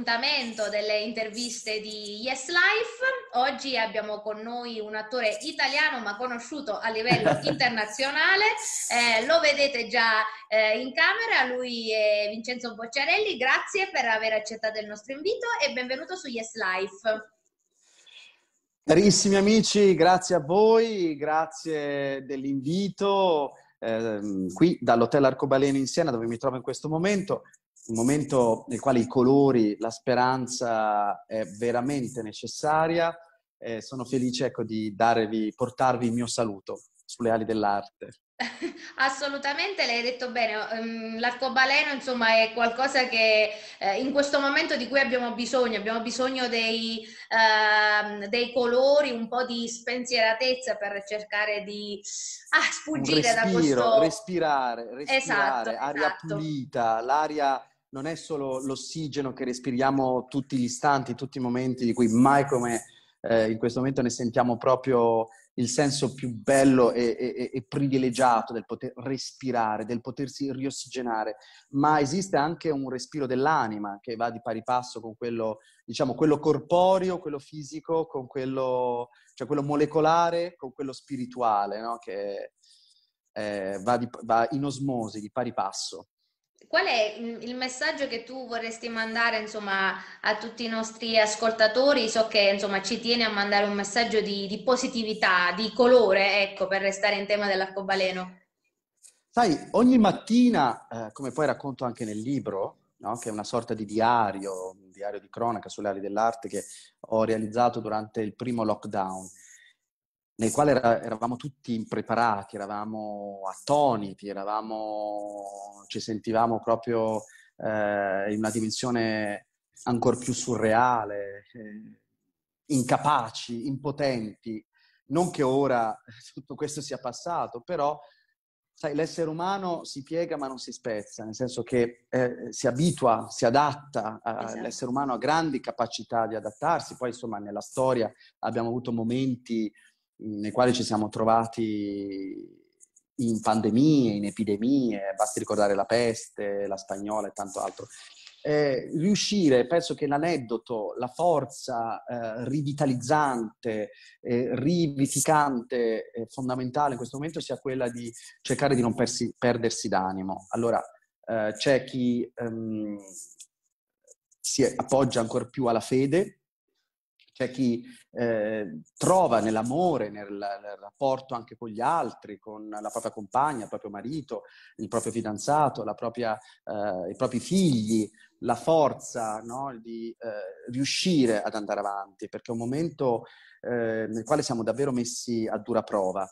appuntamento delle interviste di Yes Life. Oggi abbiamo con noi un attore italiano ma conosciuto a livello internazionale. Eh, lo vedete già eh, in camera, lui è Vincenzo Bocciarelli. Grazie per aver accettato il nostro invito e benvenuto su Yes Life. Carissimi amici, grazie a voi, grazie dell'invito. Eh, qui dall'hotel Arcobaleno in Siena dove mi trovo in questo momento un momento nel quale i colori, la speranza è veramente necessaria. Eh, sono felice ecco, di darvi, portarvi il mio saluto sulle ali dell'arte. Assolutamente, l'hai detto bene. Ehm, l'arcobaleno, insomma, è qualcosa che eh, in questo momento di cui abbiamo bisogno. Abbiamo bisogno dei, uh, dei colori, un po' di spensieratezza per cercare di ah, sfuggire respiro, da questo. Respirare, respirare, esatto, aria esatto. pulita, l'aria non è solo l'ossigeno che respiriamo tutti gli istanti, tutti i momenti di cui mai come eh, in questo momento ne sentiamo proprio il senso più bello e, e, e, privilegiato del poter respirare, del potersi riossigenare, ma esiste anche un respiro dell'anima che va di pari passo con quello, diciamo, quello corporeo, quello fisico, con quello, cioè quello molecolare, con quello spirituale, no? che eh, va, di, va in osmosi, di pari passo. Qual è mm, il messaggio che tu vorresti mandare insomma, a tutti i nostri ascoltatori? So che insomma, ci tieni a mandare un messaggio di, di positività, di colore, ecco, per restare in tema dell'arcobaleno. Sai, ogni mattina, eh, come poi racconto anche nel libro, no? che è una sorta di diario, un diario di cronaca sulle aree dell'arte che ho realizzato durante il primo lockdown, nel quale era, eravamo tutti impreparati, eravamo attoniti, eravamo, ci sentivamo proprio eh, in una dimensione ancora più surreale, eh, incapaci, impotenti. Non che ora tutto questo sia passato, però sai, l'essere umano si piega ma non si spezza, nel senso che eh, si abitua, si adatta, eh, esatto. l'essere umano ha grandi capacità di adattarsi, poi insomma nella storia abbiamo avuto momenti nei quali ci siamo trovati in pandemie, in epidemie, basti ricordare la peste, la spagnola e tanto altro. Eh, riuscire, penso che l'aneddoto, la forza eh, rivitalizzante, eh, rivificante, fondamentale in questo momento sia quella di cercare di non persi, perdersi d'animo. Allora, eh, c'è chi ehm, si appoggia ancora più alla fede, c'è chi eh, trova nell'amore, nel, nel, rapporto anche con gli altri, con la propria compagna, il proprio marito, il proprio fidanzato, propria, eh, i propri figli, la forza no, di eh, riuscire ad andare avanti, perché è un momento eh, nel quale siamo davvero messi a dura prova.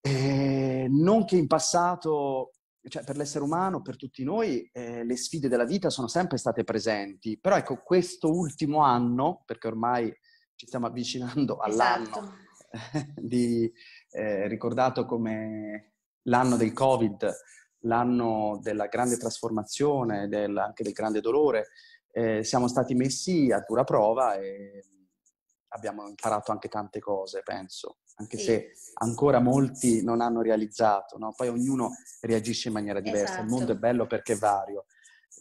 E eh, non che in passato cioè, per l'essere umano, per tutti noi, eh, le sfide della vita sono sempre state presenti, però ecco, questo ultimo anno, perché ormai ci stiamo avvicinando all'anno esatto. di, eh, ricordato come l'anno del Covid, l'anno della grande trasformazione, del, anche del grande dolore, eh, siamo stati messi a dura prova e abbiamo imparato anche tante cose, penso, anche sì. se ancora molti non hanno realizzato, no? poi ognuno reagisce in maniera diversa, esatto. il mondo è esatto. bello perché è vario.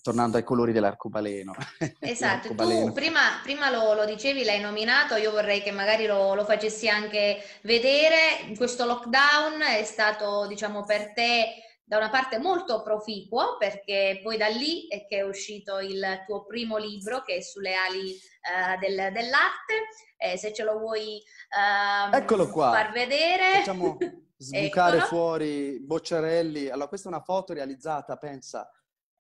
Tornando ai colori dell'arcobaleno. Esatto, tu prima, prima lo, lo, dicevi, l'hai nominato, io vorrei che magari lo, lo facessi anche vedere. Questo lockdown è stato, diciamo, per te da una parte molto proficuo, perché poi da lì è che è uscito il tuo primo libro che è sulle ali uh, del, dell'arte. Eh, se ce lo vuoi uh, far vedere. Facciamo sbucare fuori Bocciarelli. Allora, questa è una foto realizzata, pensa,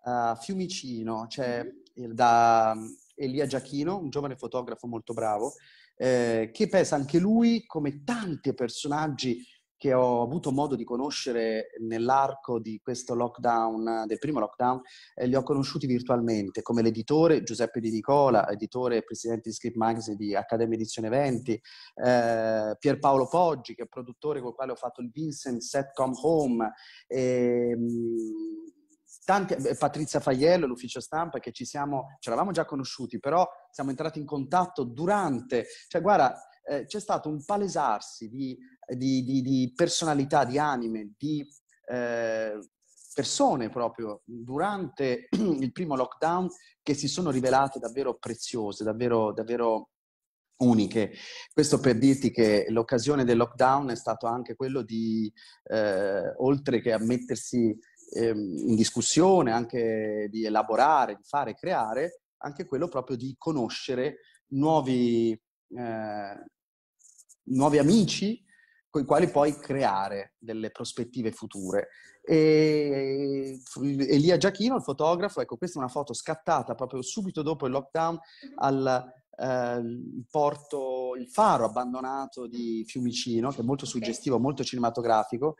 a Fiumicino, cioè mm-hmm. da mm, Elia Giachino, un giovane fotografo molto bravo, eh, che pensa anche lui, come tanti personaggi che ho avuto modo di conoscere nell'arco di questo lockdown, del primo lockdown, eh, li ho conosciuti virtualmente come l'editore Giuseppe Di Nicola, editore e presidente di Script Magazine di Accademia Edizione 20, eh, Pierpaolo Poggi, che è produttore con il quale ho fatto il Vincent Setcom Home, e, ehm, Tanti, eh, Patrizia Faiello, l'ufficio stampa, che ci siamo, ce l'avevamo già conosciuti, però siamo entrati in contatto durante, cioè guarda, eh, c'è stato un palesarsi di, di, di, di personalità, di anime, di eh, persone proprio durante il primo lockdown che si sono rivelate davvero preziose, davvero, davvero uniche. Questo per dirti che l'occasione del lockdown è stato anche quello di, eh, oltre che a mettersi eh, in discussione, anche di elaborare, di fare, creare, anche quello proprio di conoscere nuovi eh, nuovi amici con i quali puoi creare delle prospettive future. E eh, Elia Giachino, il fotografo, ecco questa è una foto scattata proprio subito dopo il lockdown al eh, porto, il faro abbandonato di Fiumicino, che è molto suggestivo, molto cinematografico.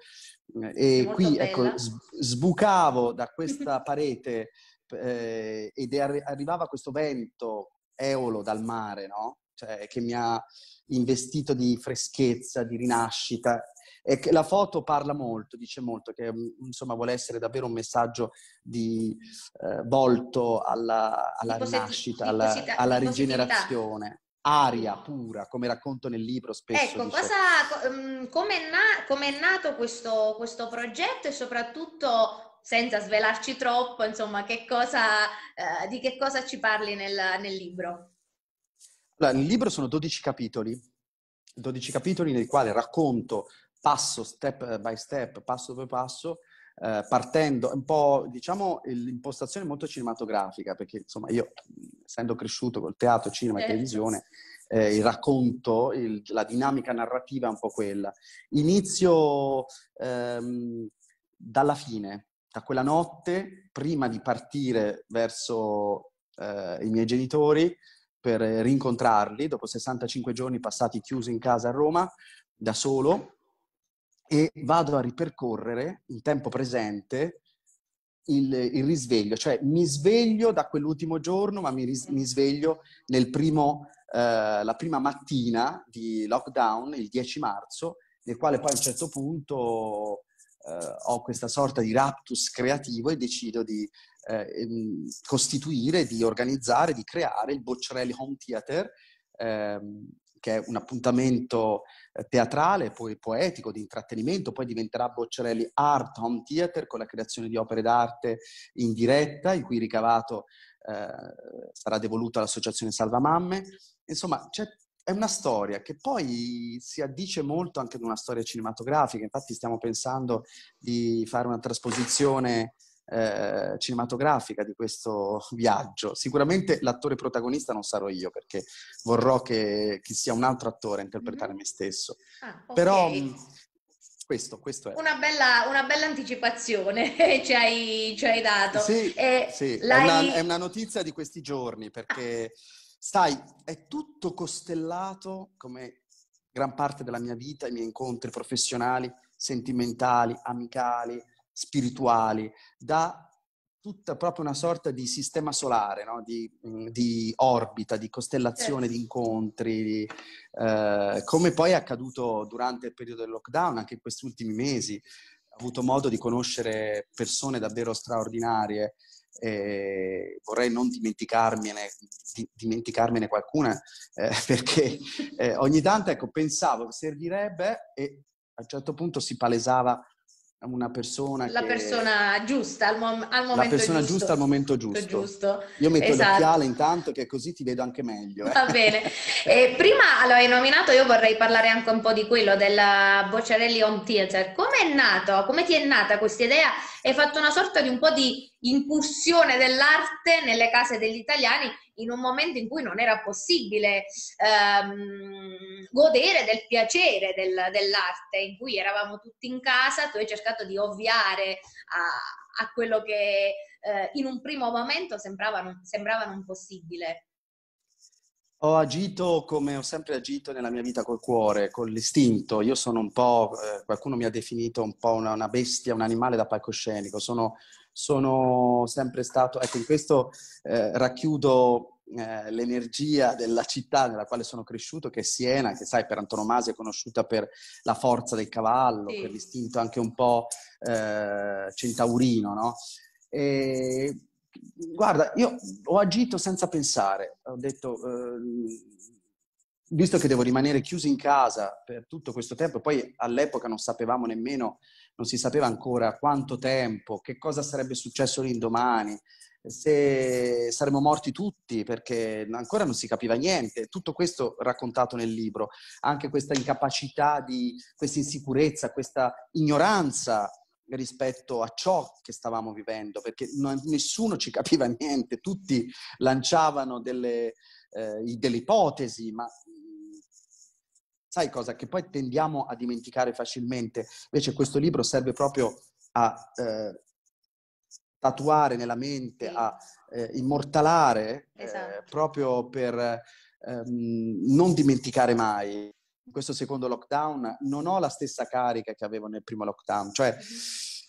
Eh, e molto qui ecco, bella. ecco, sbucavo da questa parete eh, ed è, arrivava questo vento eolo dal mare, no? cioè, che mi ha investito di freschezza, di rinascita. E che la foto parla molto, dice molto, che mm, insomma vuole essere davvero un messaggio di, eh, volto alla, alla rinascita, alla, alla rigenerazione aria pura, come racconto nel libro spesso. Ecco, um, come è na- nato questo, questo, progetto e soprattutto, senza svelarci troppo, insomma, che cosa, uh, di che cosa ci parli nel, nel libro? Allora, il libro sono 12 capitoli, 12 capitoli nei quali racconto passo, step eh, by step, passo per passo, eh, partendo un po', diciamo, l'impostazione molto cinematografica, perché insomma io, essendo cresciuto col teatro, cinema e certo. televisione, eh, il racconto, il, la dinamica narrativa è un po' quella. Inizio ehm, dalla fine, da quella notte, prima di partire verso eh, i miei genitori, per rincontrarli dopo 65 giorni passati chiusi in casa a Roma da solo e vado a ripercorrere in tempo presente il, il risveglio, cioè mi sveglio da quell'ultimo giorno, ma mi, ris- mi sveglio primo, eh, la prima mattina di lockdown, il 10 marzo, nel quale poi a un certo punto eh, ho questa sorta di raptus creativo e decido di eh, ehm, costituire, di organizzare, di creare il Bocciarelli Home Theater, ehm, che è un appuntamento eh, teatrale, poi poetico, di intrattenimento, poi diventerà Bocciarelli Art Home Theater con la creazione di opere d'arte in diretta, in cui ricavato eh, sarà devoluto all'Associazione Salva Mamme. Insomma, c'è è una storia che poi si addice molto anche ad una storia cinematografica, infatti stiamo pensando di fare una trasposizione eh, cinematografica di questo viaggio. Sicuramente l'attore protagonista non sarò io perché vorrò che, che sia un altro attore a interpretare mm-hmm. me stesso. Ah, okay. Però mm, questo, questo è. Una bella, una bella anticipazione ci, hai, ci, hai, dato. Sì, eh, sì. È, una, è, una, notizia di questi giorni perché, ah. sai, è tutto costellato come gran parte della mia vita, i miei incontri professionali, sentimentali, amicali spirituali, da tutta proprio una sorta di sistema solare, no? di, mm, di, orbita, di costellazione, di certo. incontri, di, eh, come poi è accaduto durante il periodo del lockdown, anche in questi ultimi mesi. Ho avuto modo di conoscere persone davvero straordinarie e vorrei non dimenticarmene, dimenticarmene qualcuna eh, perché eh, ogni tanto ecco, pensavo servirebbe e a un certo punto si palesava una persona la che... persona giusta al, mom- al momento la persona giusto. giusta al momento giusto, giusto. io metto esatto. l'occhiale intanto che così ti vedo anche meglio eh. va bene eh, prima lo hai nominato io vorrei parlare anche un po' di quello della Bocciarelli Home Theater come è nato come ti è nata questa idea hai fatto una sorta di un po' di incursione dell'arte nelle case degli italiani in un momento in cui non era possibile ehm, godere del piacere del, dell'arte, in cui eravamo tutti in casa, tu hai cercato di ovviare a, a quello che eh, in un primo momento sembrava non, sembrava non possibile. Ho agito come ho sempre agito nella mia vita col cuore, con l'istinto. Io sono un po', eh, qualcuno mi ha definito un po' una, una bestia, un animale da palcoscenico. Sono, sono sempre stato, ecco, in questo eh, racchiudo eh, l'energia della città nella quale sono cresciuto, che è Siena, che sai per antonomasia è conosciuta per la forza del cavallo, sì. per l'istinto anche un po' eh, centaurino, no? E guarda, io ho agito senza pensare, ho detto, eh, visto che devo rimanere chiuso in casa per tutto questo tempo, poi all'epoca non sapevamo nemmeno, non si sapeva ancora quanto tempo, che cosa sarebbe successo l'indomani, se saremmo morti tutti, perché ancora non si capiva niente. Tutto questo raccontato nel libro, anche questa incapacità di, questa insicurezza, questa ignoranza rispetto a ciò che stavamo vivendo, perché non, nessuno ci capiva niente, tutti lanciavano delle, eh, delle ipotesi, ma mm, sai cosa? Che poi tendiamo a dimenticare facilmente. Invece questo libro serve proprio a eh, tatuare nella mente, a eh, immortalare, eh, esatto. eh, proprio per ehm, non dimenticare mai in questo secondo lockdown non ho la stessa carica che avevo nel primo lockdown, cioè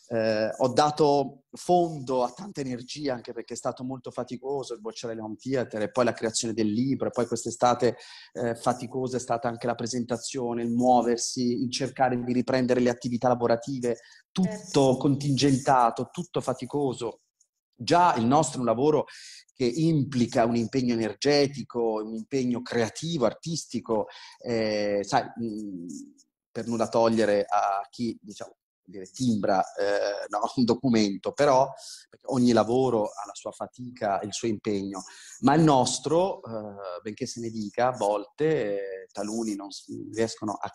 eh, ho dato fondo a tanta energia anche perché è stato molto faticoso il Bocciarelli Home Theater e poi la creazione del libro e poi quest'estate eh, faticosa è stata anche la presentazione, il muoversi, il cercare di riprendere le attività lavorative, tutto certo. contingentato, tutto faticoso Già il nostro è un lavoro che implica un impegno energetico, un impegno creativo, artistico, eh, sai, per nulla togliere a chi diciamo, dire, timbra eh, no, un documento, però ogni lavoro ha la sua fatica e il suo impegno, ma il nostro, eh, benché se ne dica, a volte eh, taluni non riescono a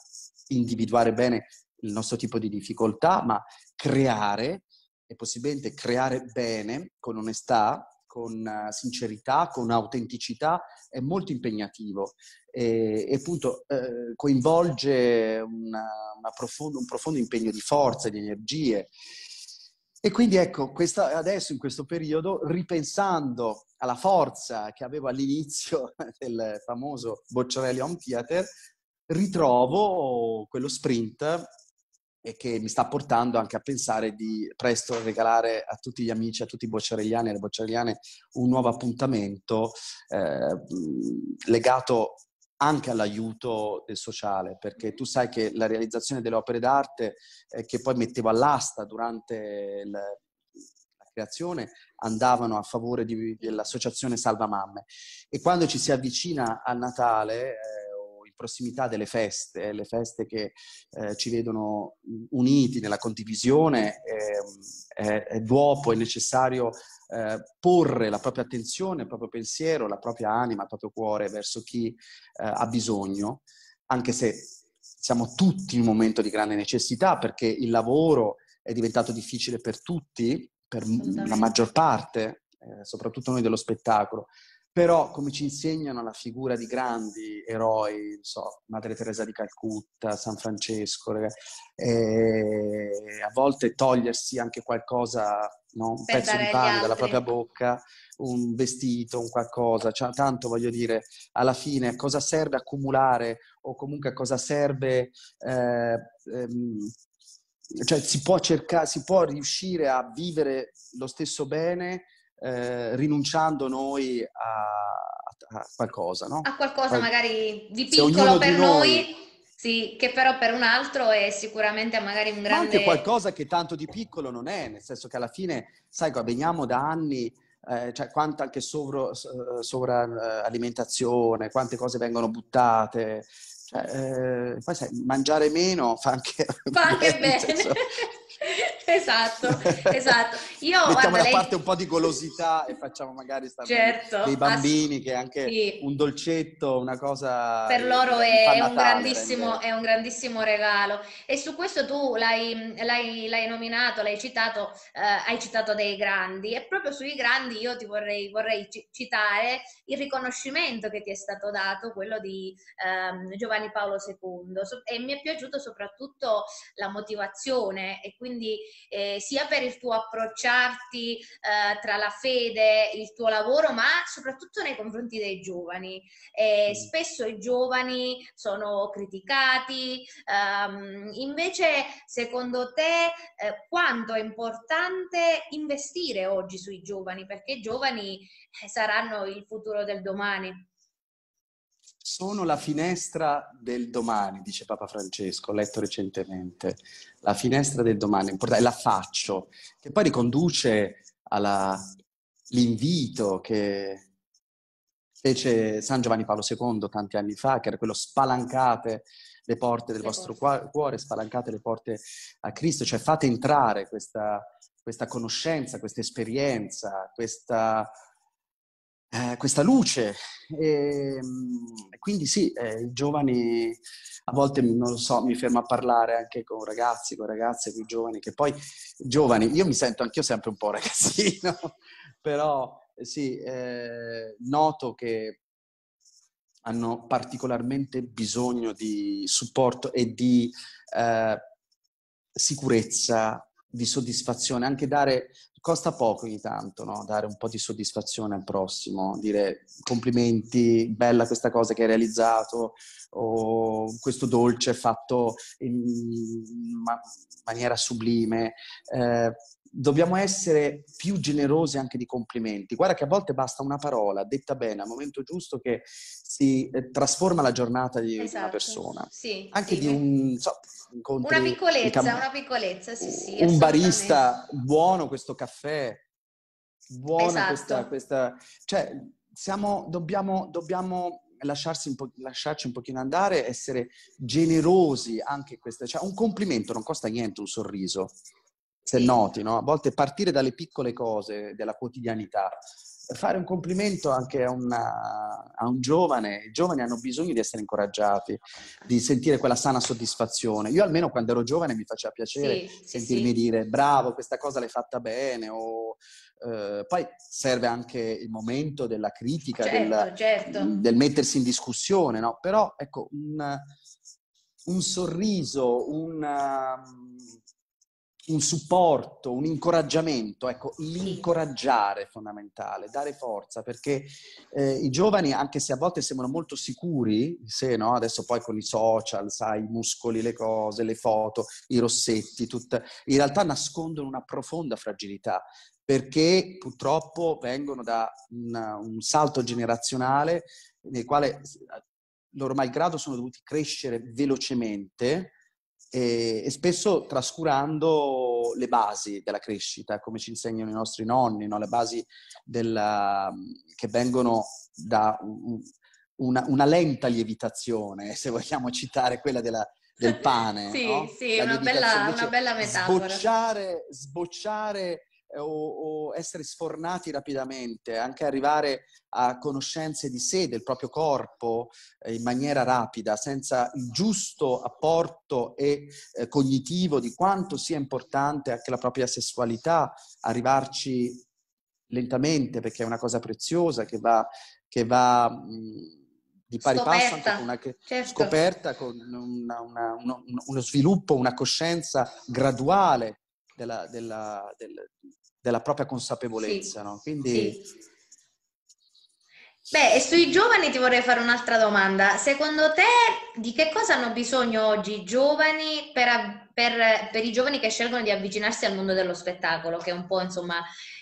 individuare bene il nostro tipo di difficoltà, ma creare è possibilmente creare bene con onestà, con eh, sincerità, con autenticità, è molto impegnativo e, e appunto eh, coinvolge una, una profondo, un profondo impegno di forza, di energie. E quindi ecco, questa, adesso in questo periodo, ripensando alla forza che avevo all'inizio del famoso Bocciarelli Home Theater, ritrovo quello sprint e che mi sta portando anche a pensare di presto regalare a tutti gli amici, a tutti i bocciarelliani e le bocciarelliane un nuovo appuntamento eh, legato anche all'aiuto del sociale, perché tu sai che la realizzazione delle opere d'arte eh, che poi mettevo all'asta durante il, creazione andavano a favore di, dell'associazione Salva Mamme. E quando ci si avvicina a Natale, eh, prossimità delle feste, le feste che eh, ci vedono uniti nella condivisione, eh, è, è d'uopo, è necessario eh, porre la propria attenzione, il proprio pensiero, la propria anima, il proprio cuore verso chi eh, ha bisogno, anche se siamo tutti in un momento di grande necessità perché il lavoro è diventato difficile per tutti, per la maggior parte, eh, soprattutto noi dello spettacolo, però, come ci insegnano la figura di grandi eroi, so, Madre Teresa di Calcutta, San Francesco, eh, a volte togliersi anche qualcosa, no? un per pezzo di pane dalla propria bocca, un vestito, un qualcosa, cioè, tanto voglio dire, alla fine a cosa serve accumulare o comunque a cosa serve... Eh, ehm, cioè si può cercare, si può riuscire a vivere lo stesso bene eh, rinunciando noi a, a qualcosa, no? A qualcosa Qual- magari di piccolo per di noi, noi sì, che però per un altro è sicuramente magari un grande... Ma anche qualcosa che tanto di piccolo non è, nel senso che alla fine, sai, veniamo da anni, eh, cioè quanta anche sovro, eh, sovralimentazione, quante cose vengono buttate, cioè, eh, poi sai, mangiare meno fa anche, fa anche bene. bene. esatto, esatto. Io, Mettiamo guarda, da lei... parte un po' di golosità e facciamo magari certo, dei bambini ass... che anche sì. un dolcetto, una cosa... Per loro è, un, grandissimo, è un grandissimo regalo. E su questo tu l'hai, l'hai, l'hai nominato, l'hai citato, eh, hai citato dei grandi. E proprio sui grandi io ti vorrei, vorrei citare il riconoscimento che ti è stato dato, quello di ehm, Giovanni Paolo II. E mi è piaciuto soprattutto la motivazione e quindi eh, sia per il tuo approcciarti eh, tra la fede, il tuo lavoro, ma soprattutto nei confronti dei giovani. Eh, spesso i giovani sono criticati, ehm, invece secondo te eh, quanto è importante investire oggi sui giovani, perché i giovani eh, saranno il futuro del domani? sono la finestra del domani, dice Papa Francesco, ho letto recentemente. La finestra del domani, è importante, la faccio, che poi riconduce all'invito che fece San Giovanni Paolo II tanti anni fa, che era quello spalancate le porte del le vostro porte. cuore, spalancate le porte a Cristo, cioè fate entrare questa, questa conoscenza, questa esperienza, questa eh, questa luce. Ehm, e, quindi sì, eh, i giovani a volte non lo so, mi fermo a parlare anche con ragazzi, con ragazze più giovani, che poi giovani, io mi sento anch'io sempre un po' ragazzino, però eh, sì, eh, noto che hanno particolarmente bisogno di supporto e di eh, sicurezza, di soddisfazione, anche dare costa poco ogni tanto no? dare un po' di soddisfazione al prossimo, dire complimenti, bella questa cosa che hai realizzato o questo dolce fatto in ma- maniera sublime. Eh, dobbiamo essere più generosi anche di complimenti. Guarda che a volte basta una parola detta bene al momento giusto che si eh, trasforma la giornata di, esatto. una persona. Sì, anche sì, di un... So, una piccolezza, cam- una piccolezza, sì, sì. Un barista, buono questo caffè, buona esatto. questa, questa... Cioè, siamo, dobbiamo, dobbiamo un po- lasciarci un pochino andare, essere generosi anche questa... Cioè, un complimento non costa niente, un sorriso se noti, no? a volte partire dalle piccole cose della quotidianità, fare un complimento anche a, una, a, un giovane, i giovani hanno bisogno di essere incoraggiati, di sentire quella sana soddisfazione. Io almeno quando ero giovane mi faceva piacere sì, sentirmi sì. dire bravo, questa cosa l'hai fatta bene, o, eh, poi serve anche il momento della critica, certo, del, certo. del, mettersi in discussione, no? però ecco un, un sorriso, un un supporto, un incoraggiamento, ecco, l'incoraggiare è fondamentale, dare forza, perché eh, i giovani, anche se a volte sembrano molto sicuri di no? adesso poi con i social, sai, i muscoli, le cose, le foto, i rossetti, tutta... in realtà nascondono una profonda fragilità, perché purtroppo vengono da una, un salto generazionale nel quale loro malgrado sono dovuti crescere velocemente, e, e, spesso trascurando le basi della crescita, come ci insegnano i nostri nonni, no? le basi della, um, che vengono da una, una, lenta lievitazione, se vogliamo citare quella della, del pane. sì, no? sì, una bella, una bella, metafora. Sbocciare, sbocciare eh, o, o, essere sfornati rapidamente, anche arrivare a conoscenze di sé, del proprio corpo eh, in maniera rapida, senza il giusto apporto e eh, cognitivo di quanto sia importante anche la propria sessualità, arrivarci lentamente perché è una cosa preziosa che va, che va mh, di pari scoperta. passo anche con una certo. scoperta, con una, una, uno, uno sviluppo, una coscienza graduale della, della, del, della propria consapevolezza, sì. no? Quindi... Sì. Beh, e sui giovani ti vorrei fare un'altra domanda. Secondo te di che cosa hanno bisogno oggi i giovani per, per, per i giovani che scelgono di avvicinarsi al mondo dello spettacolo, che è un po' insomma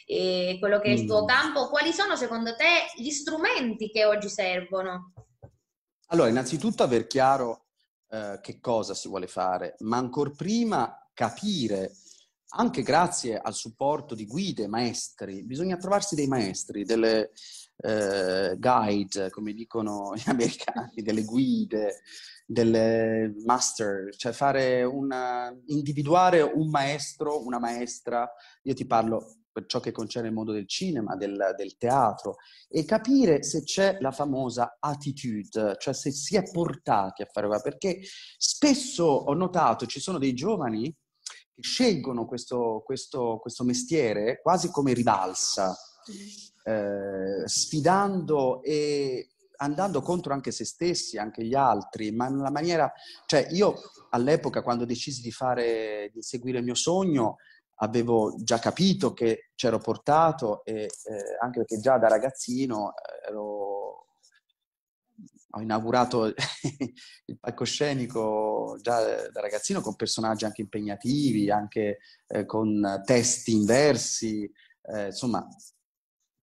eh, quello che è il tuo mm. campo? Quali sono secondo te gli strumenti che oggi servono? Allora, innanzitutto aver chiaro eh, che cosa si vuole fare, ma ancor prima capire anche grazie al supporto di guide, maestri, bisogna trovarsi dei maestri, delle eh, guide, come dicono gli americani, delle guide, delle master, cioè fare una, individuare un maestro, una maestra, io ti parlo per ciò che concerne il mondo del cinema, del, del, teatro, e capire se c'è la famosa attitude, cioè se si è portati a fare qualcosa, perché spesso ho notato ci sono dei giovani che scelgono questo, questo, questo mestiere quasi come ribalsa, mm-hmm. eh, sfidando e andando contro anche se stessi, anche gli altri, ma in una maniera... Cioè io all'epoca quando decisi di, fare, di seguire il mio sogno avevo già capito che c'ero portato e eh, anche perché già da ragazzino eh, ero ho inaugurato il palcoscenico già da ragazzino con personaggi anche impegnativi, anche eh, con testi inversi, eh, insomma,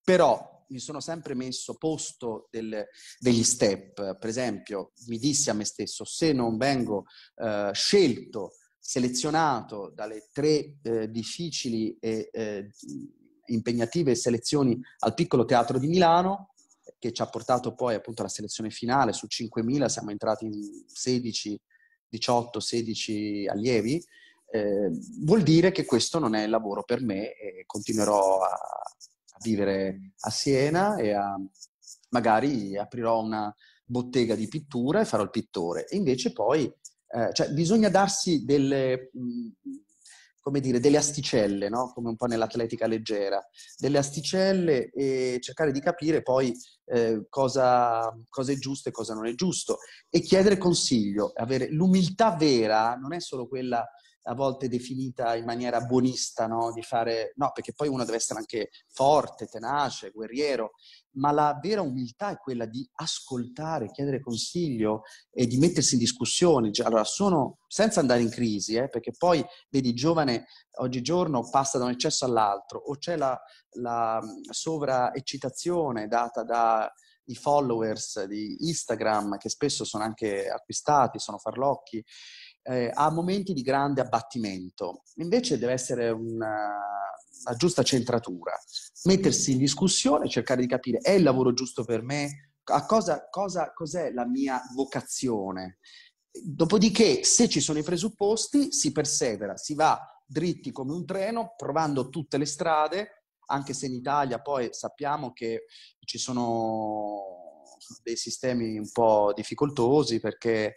però mi sono sempre messo posto del, degli step, per esempio mi dissi a me stesso se non vengo eh, scelto, selezionato dalle tre eh, difficili e eh, impegnative selezioni al piccolo teatro di Milano, che ci ha portato poi appunto alla selezione finale, su 5.000 siamo entrati in 16, 18, 16 allievi, eh, vuol dire che questo non è il lavoro per me e continuerò a, a vivere a Siena e a, magari aprirò una bottega di pittura e farò il pittore. E invece poi, eh, cioè bisogna darsi delle, mh, come dire, delle asticelle, no? come un po' nell'atletica leggera, delle asticelle e cercare di capire poi eh, cosa, cosa, è giusto e cosa non è giusto e chiedere consiglio, avere l'umiltà vera non è solo quella a volte definita in maniera buonista, no? di fare, no, perché poi uno deve essere anche forte, tenace, guerriero, ma la vera umiltà è quella di ascoltare, chiedere consiglio e di mettersi in discussione. Cioè, allora, sono senza andare in crisi, eh, perché poi vedi, giovane oggigiorno passa da un eccesso all'altro, o c'è la, la sovraeccitazione data da i followers di Instagram che spesso sono anche acquistati, sono farlocchi, eh, ha momenti di grande abbattimento, invece deve essere una, eh, una giusta centratura, mettersi in discussione, cercare di capire è il lavoro giusto per me, a cosa, cosa, cos'è la mia vocazione. Dopodiché, se ci sono i presupposti, si persevera, si va dritti come un treno, provando tutte le strade, anche se in Italia poi sappiamo che ci sono dei sistemi un po' difficoltosi perché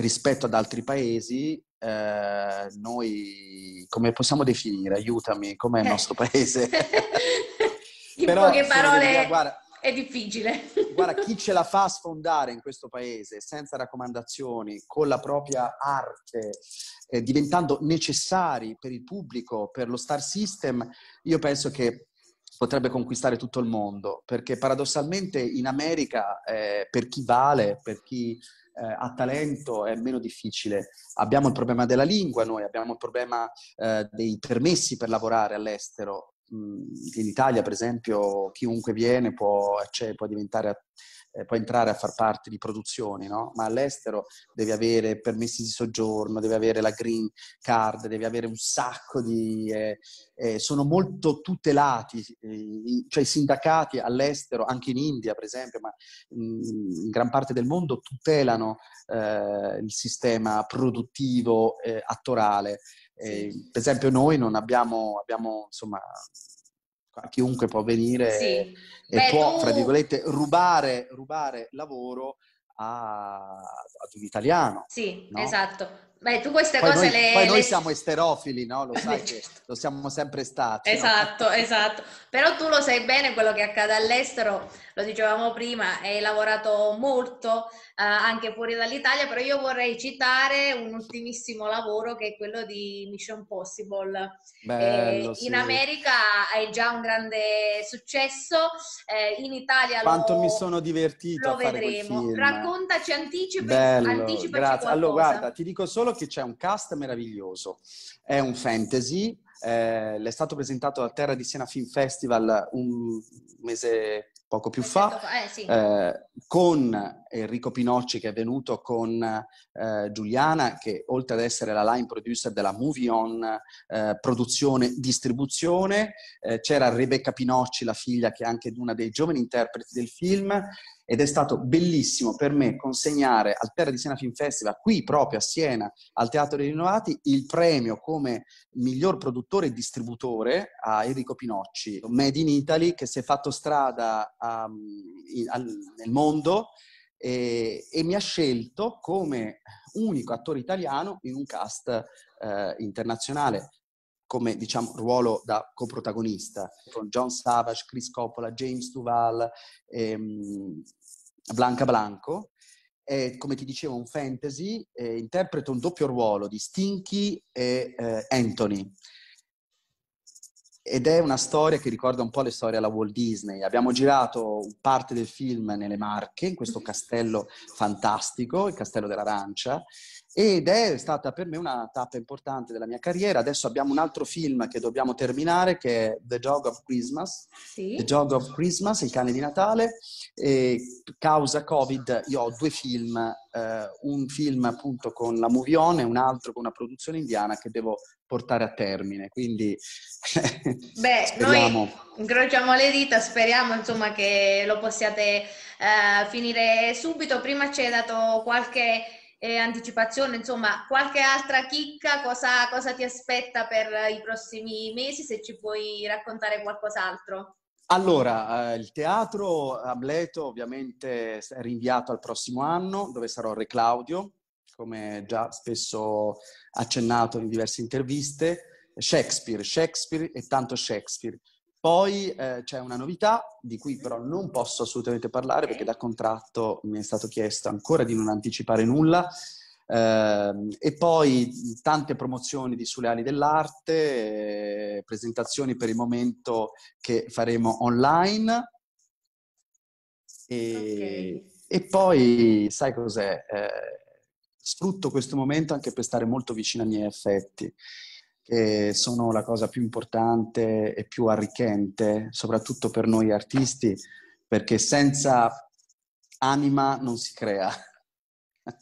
rispetto ad altri paesi, eh, noi come possiamo definire? Aiutami, com'è il eh. nostro paese? in Però, poche parole dire, guarda, è difficile. guarda, chi ce la fa a sfondare in questo paese senza raccomandazioni, con la propria arte, eh, diventando necessari per il pubblico, per lo star system, io penso che potrebbe conquistare tutto il mondo, perché paradossalmente in America eh, per chi vale, per chi eh, a talento è meno difficile. Abbiamo il problema della lingua, noi abbiamo il problema eh, dei permessi per lavorare all'estero. Mm, in Italia, per esempio, chiunque viene può, eh, cioè, può diventare eh, puoi entrare a far parte di produzioni, no? ma all'estero devi avere permessi di soggiorno, devi avere la green card, devi avere un sacco di... Eh, eh, sono molto tutelati, eh, cioè i sindacati all'estero, anche in India per esempio, ma in, gran parte del mondo tutelano eh, il sistema produttivo eh, attorale. per esempio noi non abbiamo, abbiamo insomma, chiunque può venire sì. e Beh, può, tu... tra virgolette, rubare, rubare lavoro a, ad un italiano. Sì, no? esatto. Beh, tu queste poi cose noi, le... Poi le... noi siamo esterofili, no? Lo sai che certo. lo siamo sempre stati. Esatto, no? esatto. Però tu lo sai bene quello che accade all'estero, lo dicevamo prima, hai lavorato molto eh, anche fuori dall'Italia, però io vorrei citare un ultimissimo lavoro che è quello di Mission Possible. Bello, eh, sì. In America è già un grande successo, eh, in Italia Quanto lo... mi sono divertito lo a fare vedremo. Quel film, raccontaci, anticipi, Bello, anticipaci grazie. Allora, guarda, ti dico solo che c'è un cast meraviglioso. È un fantasy, eh, è stato presentato al Terra di Siena Film Festival un mese poco più fa, eh, sì. eh, con Enrico Pinocci che è venuto con eh, Giuliana, che oltre ad essere la line producer della Movie On eh, produzione distribuzione, eh, c'era Rebecca Pinocci, la figlia che è anche una dei giovani interpreti del film, ed è stato bellissimo per me consegnare al Terra di Siena Film Festival, qui proprio a Siena, al Teatro dei Rinnovati, il premio come miglior produttore e distributore a Enrico Pinocci, Made in Italy, che si è fatto strada um, in, al, nel mondo e, e, mi ha scelto come unico attore italiano in un cast eh, internazionale come diciamo, ruolo da coprotagonista, con John Savage, Chris Coppola, James Duval, ehm, Blanca Blanco. È, come ti dicevo, un fantasy, eh, interpreta un doppio ruolo di Stinky e eh, Anthony. Ed è una storia che ricorda un po' le storie alla Walt Disney. Abbiamo girato parte del film nelle Marche, in questo castello fantastico, il Castello dell'Arancia, ed è stata per me una tappa importante della mia carriera. Adesso abbiamo un altro film che dobbiamo terminare che è The Jog of Christmas, sì. The Jog of Christmas, Il cane di Natale. E causa Covid io ho due film, eh, un film appunto con la e un altro con una produzione indiana che devo portare a termine. Quindi Beh, speriamo... noi incrociamo le dita, speriamo insomma che lo possiate eh, finire subito. Prima ci hai dato qualche e anticipazione, insomma, qualche altra chicca, cosa, cosa, ti aspetta per eh, i prossimi mesi, se ci puoi raccontare qualcos'altro? Allora, eh, il teatro Ableto ovviamente è rinviato al prossimo anno, dove sarò Re Claudio, come già spesso accennato in diverse interviste. Shakespeare, Shakespeare e tanto Shakespeare. Poi eh, c'è una novità di cui però non posso assolutamente parlare perché da contratto mi è stato chiesto ancora di non anticipare nulla. Eh, e poi tante promozioni di Sulle ali dell'arte, eh, presentazioni per il momento che faremo online. E, okay. e poi, sai cos'è? Eh, sfrutto questo momento anche per stare molto vicino ai miei affetti che sono la cosa più importante e più arricchente, soprattutto per noi artisti, perché senza anima non si crea.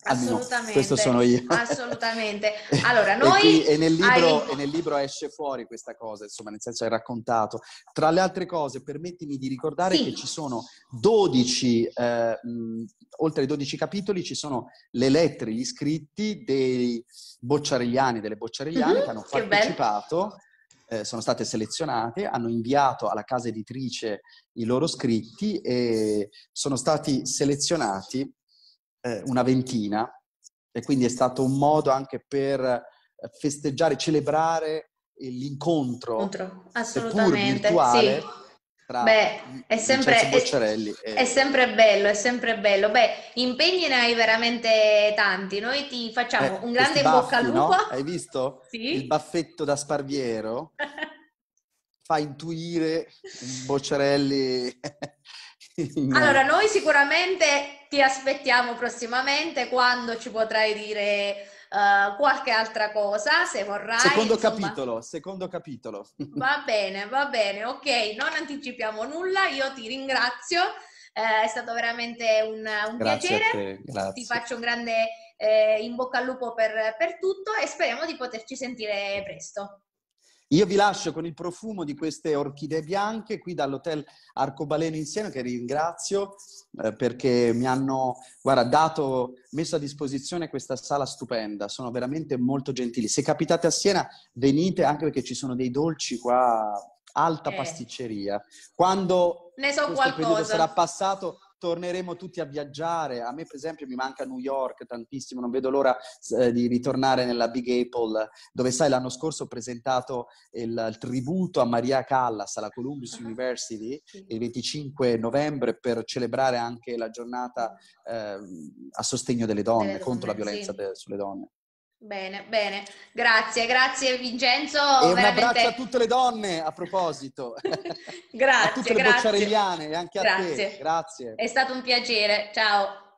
Assolutamente. Questo sono io. Assolutamente. Allora, noi... e, qui, e, nel libro, hai... e, nel libro, esce fuori questa cosa, insomma, nel senso hai raccontato. Tra le altre cose, permettimi di ricordare sì. che ci sono 12, eh, mh, oltre ai 12 capitoli, ci sono le lettere, gli scritti dei bocciarelliani, delle bocciarelliane mm-hmm, che hanno partecipato eh, sono state selezionate, hanno inviato alla casa editrice i loro scritti e sono stati selezionati eh, una ventina e quindi è stato un modo anche per eh, festeggiare, celebrare l'incontro, Contro. assolutamente, virtuale, sì. Beh, è sempre, è, e... è sempre, bello, è sempre bello. Beh, impegni ne hai veramente tanti. Noi ti facciamo eh, un grande in bocca al lupo. No? Hai visto? Sì. Il baffetto da Sparviero fa intuire Bocciarelli allora, noi sicuramente ti aspettiamo prossimamente quando ci potrai dire uh, qualche altra cosa, se vorrai. Secondo insomma. capitolo, secondo capitolo. Va bene, va bene, ok, non anticipiamo nulla, io ti ringrazio. Uh, è stato veramente un, un piacere. Ti faccio un grande eh, in bocca al lupo per, per tutto e speriamo di poterci sentire presto. Io vi lascio con il profumo di queste orchidee bianche qui dall'hotel Arcobaleno in Siena, che ringrazio eh, perché mi hanno guarda, dato, messo a disposizione questa sala stupenda. Sono veramente molto gentili. Se capitate a Siena, venite anche perché ci sono dei dolci qua, alta eh. pasticceria. Quando ne so questo qualcosa. sarà passato, torneremo tutti a viaggiare. A me, per esempio, mi manca New York tantissimo, non vedo l'ora eh, di ritornare nella Big Apple, dove sai, l'anno scorso ho presentato il, il tributo a Maria Callas alla Columbus ah, University il 25 novembre per celebrare anche la giornata eh, a sostegno delle donne, delle donne contro la violenza sì. de, sulle donne. Bene, bene, grazie, grazie Vincenzo. E un abbraccio a tutte le donne a proposito. grazie. a tutte le grazie. bocciarelliane e anche grazie. a te. Grazie. È stato un piacere, ciao.